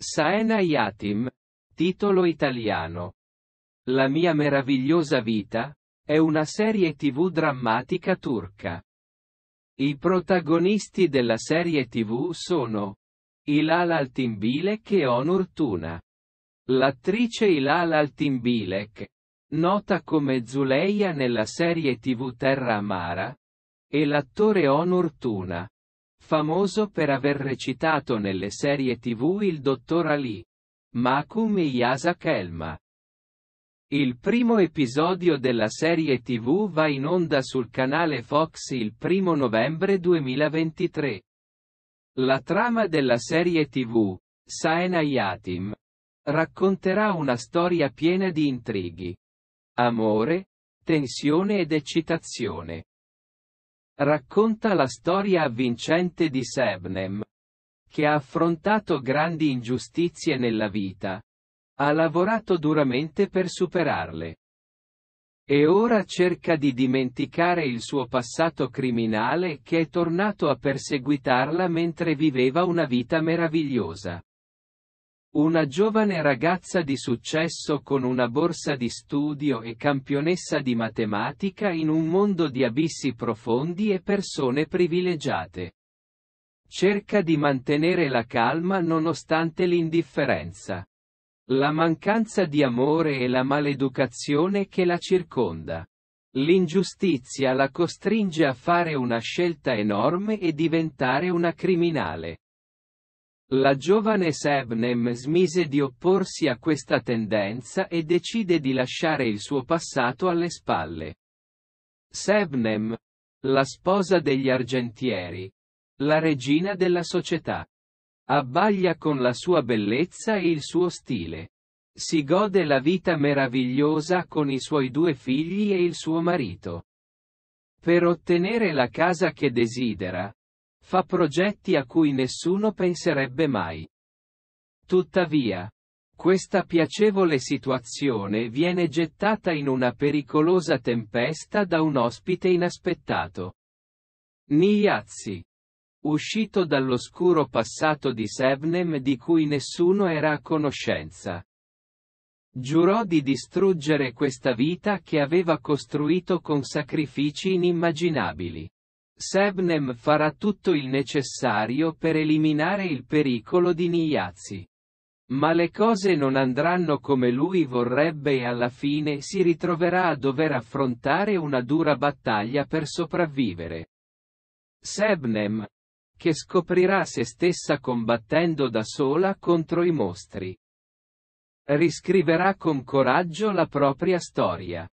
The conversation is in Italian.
Saena Yatim. Titolo italiano. La mia meravigliosa vita, è una serie tv drammatica turca. I protagonisti della serie tv sono Ilal Altinbilek e Onur Tuna. L'attrice Ilal Altinbilek, nota come Zuleia nella serie tv Terra Amara, e l'attore Onur Tuna, famoso per aver recitato nelle serie tv il dottor Ali, Makum Yasa Kelma. Il primo episodio della serie tv va in onda sul canale Fox il 1 novembre 2023. La trama della serie tv, Saena Yatim, racconterà una storia piena di intrighi, amore, tensione ed eccitazione. Racconta la storia avvincente di Sebnem, che ha affrontato grandi ingiustizie nella vita. Ha lavorato duramente per superarle. E ora cerca di dimenticare il suo passato criminale che è tornato a perseguitarla mentre viveva una vita meravigliosa. Una giovane ragazza di successo con una borsa di studio e campionessa di matematica in un mondo di abissi profondi e persone privilegiate. Cerca di mantenere la calma nonostante l'indifferenza. La mancanza di amore e la maleducazione che la circonda. L'ingiustizia la costringe a fare una scelta enorme e diventare una criminale. La giovane Sebnem smise di opporsi a questa tendenza e decide di lasciare il suo passato alle spalle. Sebnem, la sposa degli argentieri, la regina della società, abbaglia con la sua bellezza e il suo stile. Si gode la vita meravigliosa con i suoi due figli e il suo marito. Per ottenere la casa che desidera, Fa progetti a cui nessuno penserebbe mai. Tuttavia, questa piacevole situazione viene gettata in una pericolosa tempesta da un ospite inaspettato. Niyazzi. Uscito dall'oscuro passato di Sevnem di cui nessuno era a conoscenza. Giurò di distruggere questa vita che aveva costruito con sacrifici inimmaginabili. Sebnem farà tutto il necessario per eliminare il pericolo di Niyazi. Ma le cose non andranno come lui vorrebbe e alla fine si ritroverà a dover affrontare una dura battaglia per sopravvivere. Sebnem, che scoprirà se stessa combattendo da sola contro i mostri. Riscriverà con coraggio la propria storia.